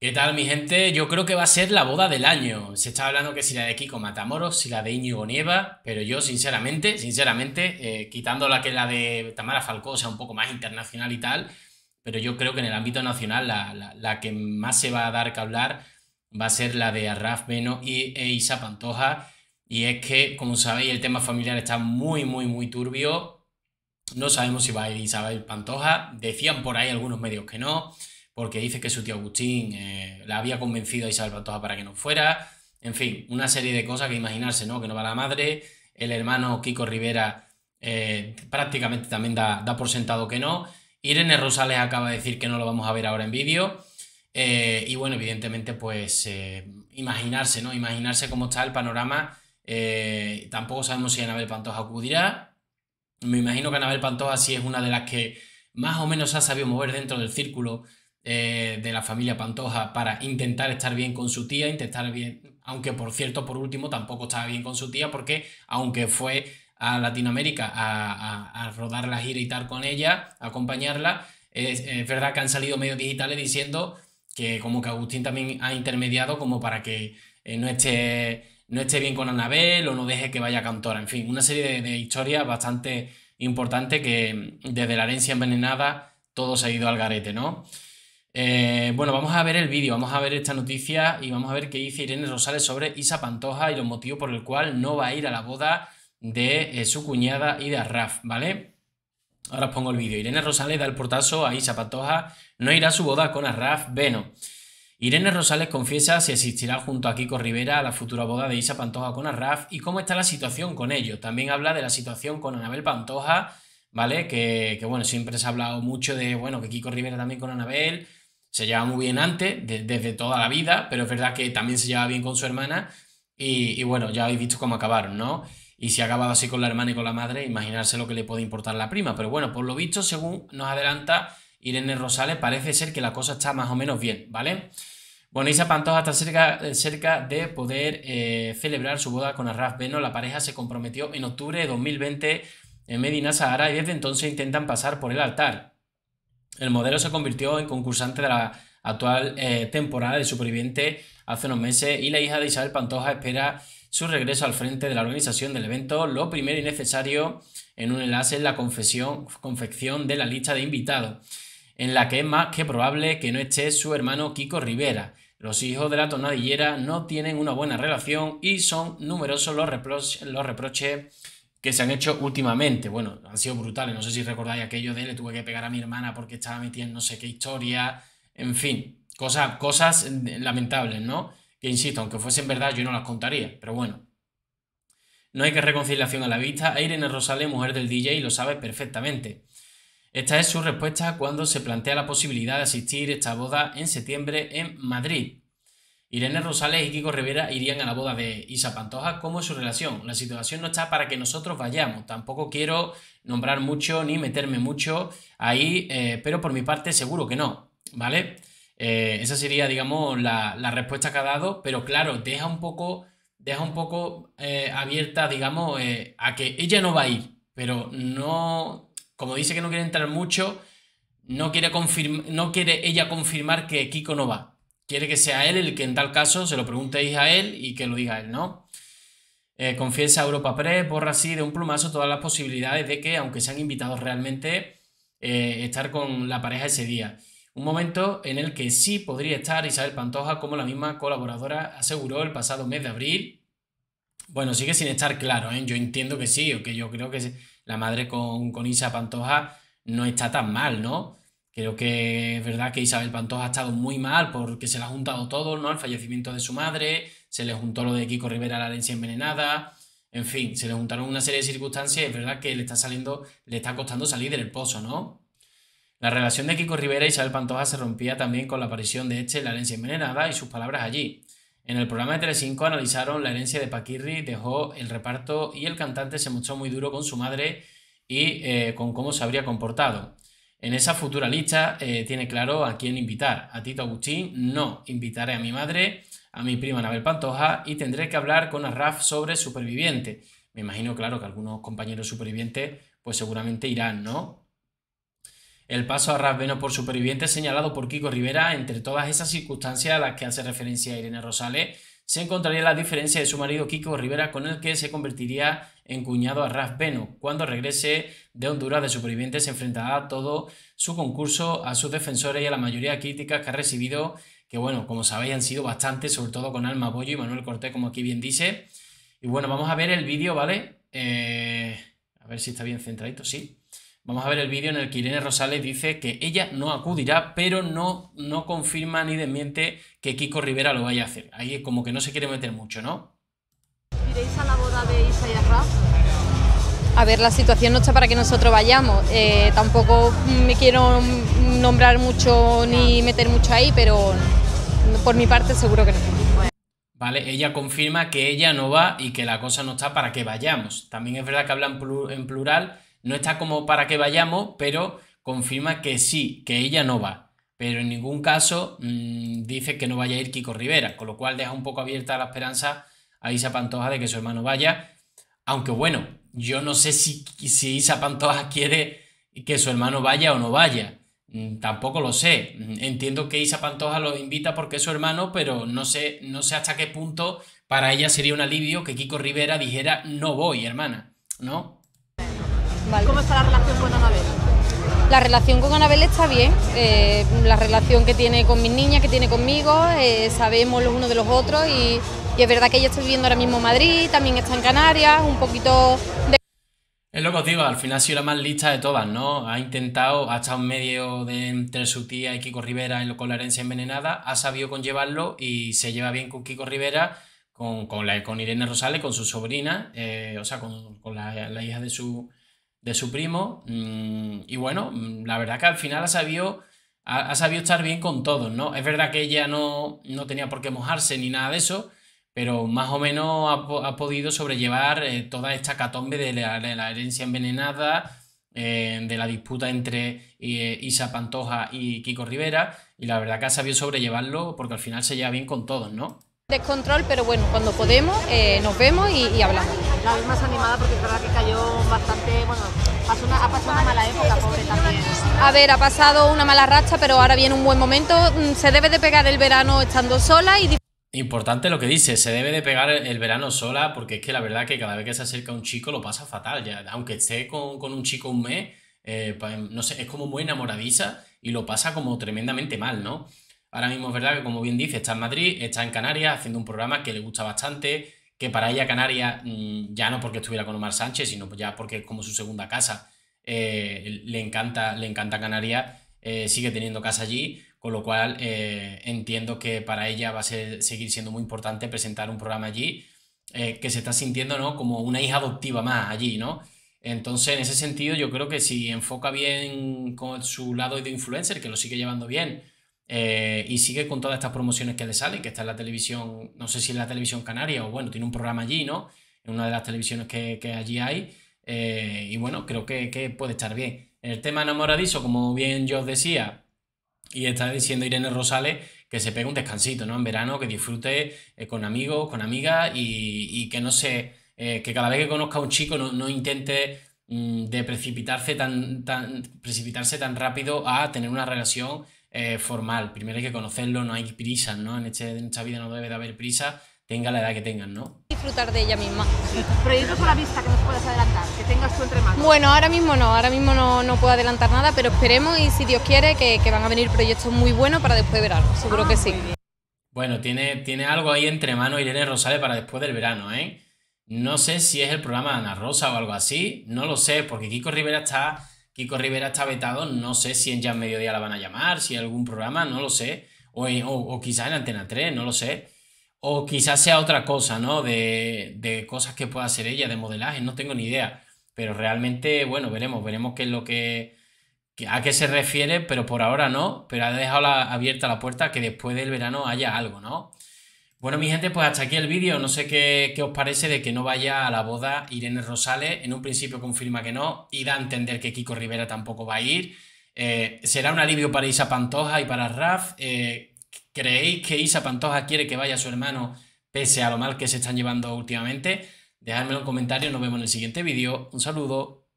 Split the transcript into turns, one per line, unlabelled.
¿Qué tal, mi gente? Yo creo que va a ser la boda del año. Se está hablando que si la de Kiko Matamoros, si la de Iñigo Nieva, pero yo, sinceramente, sinceramente, eh, quitando la que la de Tamara Falcó sea un poco más internacional y tal, pero yo creo que en el ámbito nacional la, que más se va a dar que hablar va a ser la de Arraf Beno y, e Isa Pantoja. Y es que, como sabéis, el tema familiar está muy, muy, muy turbio. No sabemos si va a ir Isabel Pantoja. Decían por ahí algunos medios que no porque dice que su tío Agustín eh, la había convencido a Isabel Pantoja para que no fuera. En fin, una serie de cosas que imaginarse, ¿no? Que no va la madre. El hermano Kiko Rivera eh, prácticamente también da, por sentado que no. Irene Rosales acaba de decir que no lo vamos a ver ahora en vídeo. Eh, y bueno, evidentemente, pues imaginarse, ¿no? Imaginarse cómo está el panorama. tampoco sabemos si Anabel Pantoja acudirá. Me imagino que Anabel Pantoja sí es una de las que más o menos ha sabido mover dentro del círculo eh, de la familia Pantoja para intentar estar bien con su tía, intentar bien, aunque por cierto, por último, tampoco estaba bien con su tía porque aunque fue a Latinoamérica a, a, a rodar la gira y tal con ella, acompañarla, es, verdad que han salido medios digitales diciendo que como que Agustín también ha intermediado como para que eh, no, esté, no esté bien con Anabel o no deje que vaya a Cantora. En fin, una serie de, historias bastante importante que desde la herencia envenenada todo se ha ido al garete, ¿no? Eh, bueno, vamos a ver el vídeo, vamos a ver esta noticia y vamos a ver qué dice Irene Rosales sobre Isa Pantoja y los motivos por el cual no va a ir a la boda de eh, su cuñada y de Arraf, ¿vale? Ahora os pongo el vídeo. Irene Rosales da el portazo a Isa Pantoja, no irá a su boda con Arraf bueno. Irene Rosales confiesa si asistirá junto a Kiko Rivera a la futura boda de Isa Pantoja con Arraf y cómo está la situación con ellos. También habla de la situación con Anabel Pantoja, ¿vale? Que, que bueno, siempre se ha hablado mucho de, bueno, que Kiko Rivera también con Anabel, se lleva muy bien antes, desde toda la vida, pero es verdad que también se lleva bien con su hermana y, bueno, ya habéis visto cómo acabaron, ¿no? Y si ha acabado así con la hermana y con la madre, imaginarse lo que le puede importar a la prima. Pero bueno, por lo visto, según nos adelanta Irene Rosales, parece ser que la cosa está más o menos bien, ¿vale? Bueno, Isa Pantoja está cerca, eh, cerca de poder eh, celebrar su boda con Arraf Beno. La pareja se comprometió en octubre de 2020 en Medina Sahara y desde entonces intentan pasar por el altar. El modelo se convirtió en concursante de la actual eh, temporada de Superviviente hace unos meses y la hija de Isabel Pantoja espera su regreso al frente de la organización del evento. Lo primero y necesario en un enlace es la confesión, confección de la lista de invitados, en la que es más que probable que no esté su hermano Kiko Rivera. Los hijos de la tonadillera no tienen una buena relación y son numerosos los reproches que se han hecho últimamente. Bueno, han sido brutales. No sé si recordáis aquello de le tuve que pegar a mi hermana porque estaba metiendo no sé qué historia. En fin, cosas, cosas lamentables, ¿no? Que insisto, aunque fuesen verdad, yo no las contaría. Pero bueno. No hay que reconciliación a la vista. Irene Rosales, mujer del DJ, lo sabe perfectamente. Esta es su respuesta cuando se plantea la posibilidad de asistir a esta boda en septiembre en Madrid. Irene Rosales y Kiko Rivera irían a la boda de Isa Pantoja. ¿Cómo es su relación? La situación no está para que nosotros vayamos. Tampoco quiero nombrar mucho ni meterme mucho ahí, eh, pero por mi parte seguro que no, ¿vale? Eh, esa sería, digamos, la, respuesta que ha dado, pero claro, deja un poco, deja un poco eh, abierta, digamos, a que ella no va a ir, pero no, como dice que no quiere entrar mucho, no quiere, no quiere ella confirmar que Kiko no va. Quiere que sea él el que en tal caso se lo preguntéis a él y que lo diga él, ¿no? Eh, confiesa a Europa Press, borra así de un plumazo todas las posibilidades de que, aunque sean invitados realmente, eh, estar con la pareja ese día. Un momento en el que sí podría estar Isabel Pantoja, como la misma colaboradora aseguró el pasado mes de abril. Bueno, sigue sin estar claro, ¿eh? yo entiendo que sí, o que yo creo que la madre con, con Isa Pantoja no está tan mal, ¿no? Creo que es verdad que Isabel Pantoja ha estado muy mal porque se le ha juntado todo, ¿no? El fallecimiento de su madre, se le juntó lo de Kiko Rivera, a la herencia envenenada, en fin, se le juntaron una serie de circunstancias y es verdad que le está saliendo, le está costando salir del pozo, ¿no? La relación de Kiko Rivera y e Isabel Pantoja se rompía también con la aparición de este en la herencia envenenada y sus palabras allí. En el programa de Telecinco analizaron la herencia de Paquirri, dejó el reparto y el cantante se mostró muy duro con su madre y eh, con cómo se habría comportado. En esa futura lista eh, tiene claro a quién invitar. A Tito Agustín no, invitaré a mi madre, a mi prima Anabel Pantoja y tendré que hablar con Arraf sobre superviviente. Me imagino, claro, que algunos compañeros supervivientes pues seguramente irán, ¿no? El paso a Veno por superviviente señalado por Kiko Rivera, entre todas esas circunstancias a las que hace referencia Irene Rosales, se encontraría la diferencia de su marido Kiko Rivera con el que se convertiría en cuñado a Raf Beno. Cuando regrese de Honduras de supervivientes se enfrentará a todo su concurso, a sus defensores y a la mayoría de críticas que ha recibido, que bueno, como sabéis han sido bastantes, sobre todo con Alma Boyo y Manuel Cortés, como aquí bien dice. Y bueno, vamos a ver el vídeo, ¿vale? Eh, a ver si está bien centradito, sí. Vamos a ver el vídeo en el que Irene Rosales dice que ella no acudirá, pero no, no confirma ni desmiente que Kiko Rivera lo vaya a hacer. Ahí como que no se quiere meter mucho, ¿no?
¿Iréis a la boda de Isa y A ver, la situación no está para que nosotros vayamos. Eh, tampoco me quiero nombrar mucho ni meter mucho ahí, pero por mi parte seguro que no.
Vale, ella confirma que ella no va y que la cosa no está para que vayamos. También es verdad que hablan en plural no está como para que vayamos, pero confirma que sí, que ella no va. Pero en ningún caso mm, dice que no vaya a ir Kiko Rivera, con lo cual deja un poco abierta la esperanza a Isa Pantoja de que su hermano vaya. Aunque bueno, yo no sé si, si Isa Pantoja quiere que su hermano vaya o no vaya. Mm, tampoco lo sé. Mm, entiendo que Isa Pantoja lo invita porque es su hermano, pero no sé, no sé hasta qué punto para ella sería un alivio que Kiko Rivera dijera no voy, hermana,
¿no? ¿Cómo está la relación con Anabel? La relación con Anabel está bien, eh, la relación que tiene con mis niñas, que tiene conmigo, eh, sabemos los unos de los otros y, es verdad que ella está viviendo ahora mismo en Madrid, también está en Canarias, un poquito de...
Es lo que os digo, al final ha sido la más lista de todas, ¿no? Ha intentado, ha estado en medio de entre su tía y Kiko Rivera en lo con la herencia envenenada, ha sabido conllevarlo y se lleva bien con Kiko Rivera, con, Irene Rosales, con su sobrina, eh, o sea, con, la hija de su, de su primo. Mm, y bueno, mm, la verdad que al final ha sabido, ha, sabido estar bien con todos, ¿no? Es verdad que ella no, no tenía por qué mojarse ni nada de eso, pero más o menos ha, podido sobrellevar eh, toda esta catombe de la, herencia envenenada, eh, de la disputa entre eh, Isa Pantoja y Kiko Rivera, y la verdad que ha sabido sobrellevarlo porque al final se lleva bien con todos, ¿no?
Descontrol, pero bueno, cuando podemos eh, nos vemos y, hablamos. La vez más animada porque es verdad que cayó bastante, bueno, ha pasado una mala época, pobre también. A ver, ha pasado una mala racha, pero ahora viene un buen momento. Mm, se debe de pegar el verano estando sola y...
Importante lo que dice, se debe de pegar el verano sola porque es que la verdad que cada vez que se acerca un chico lo pasa fatal, ya, aunque esté con, con un chico un mes, eh, no sé, es como muy enamoradiza y lo pasa como tremendamente mal, ¿no? Ahora mismo es verdad que, como bien dice, está en Madrid, está en Canarias haciendo un programa que le gusta bastante, que para ella Canarias, mm, ya no porque estuviera con Omar Sánchez, sino ya porque es como su segunda casa, eh, le, encanta, le encanta Canarias, eh, sigue teniendo casa allí, con lo cual eh, entiendo que para ella va a ser, seguir siendo muy importante presentar un programa allí, que se está sintiendo como una hija adoptiva más allí, ¿no? Entonces, en ese sentido, yo creo que si enfoca bien con su lado de influencer, que lo sigue llevando bien, eh, y sigue con todas estas promociones que le salen, que está en la televisión, no sé si en la televisión canaria o bueno, tiene un programa allí, ¿no? En una de las televisiones que, allí hay. Eh, y bueno, creo que, puede estar bien. El tema enamoradizo, como bien yo os decía, y está diciendo Irene Rosales, que se pegue un descansito, ¿no? En verano, que disfrute eh, con amigos, con amigas y, que no sé, que cada vez que conozca a un chico no, intente mm, de precipitarse tan, tan, precipitarse tan rápido a tener una relación eh, formal. Primero hay que conocerlo, no hay prisa, ¿no? En, este, esta vida no debe de haber prisa, tenga la edad que tengan, ¿no?
Disfrutar de ella misma. Proyectos a la vista que nos puedas adelantar, que tengas tú entre manos. Bueno, ahora mismo no, ahora mismo no, no puedo adelantar nada, pero esperemos y si Dios quiere que, van a venir proyectos muy buenos para después de verano, seguro ah, que sí.
Bueno, tiene, tiene algo ahí entre manos Irene Rosales para después del verano, ¿eh? No sé si es el programa de Ana Rosa o algo así, no lo sé, porque Kiko Rivera está Kiko Rivera está vetado, no sé si en Ya Mediodía la van a llamar, si algún programa, no lo sé. O, eh, quizás en Antena 3, no lo sé. O quizás sea otra cosa, ¿no? De, cosas que pueda hacer ella, de modelaje, no tengo ni idea. Pero realmente, bueno, veremos, veremos qué es lo que, a qué se refiere, pero por ahora no, pero ha dejado la, abierta la puerta que después del verano haya algo, ¿no? Bueno, mi gente, pues hasta aquí el vídeo. No sé qué, os parece de que no vaya a la boda Irene Rosales. En un principio confirma que no y da a entender que Kiko Rivera tampoco va a ir. Eh, será un alivio para Isa Pantoja y para Raf. Eh, ¿Creéis que Isa Pantoja quiere que vaya su hermano pese a lo mal que se están llevando últimamente? Dejadme en comentarios. Nos vemos en el siguiente vídeo. Un saludo.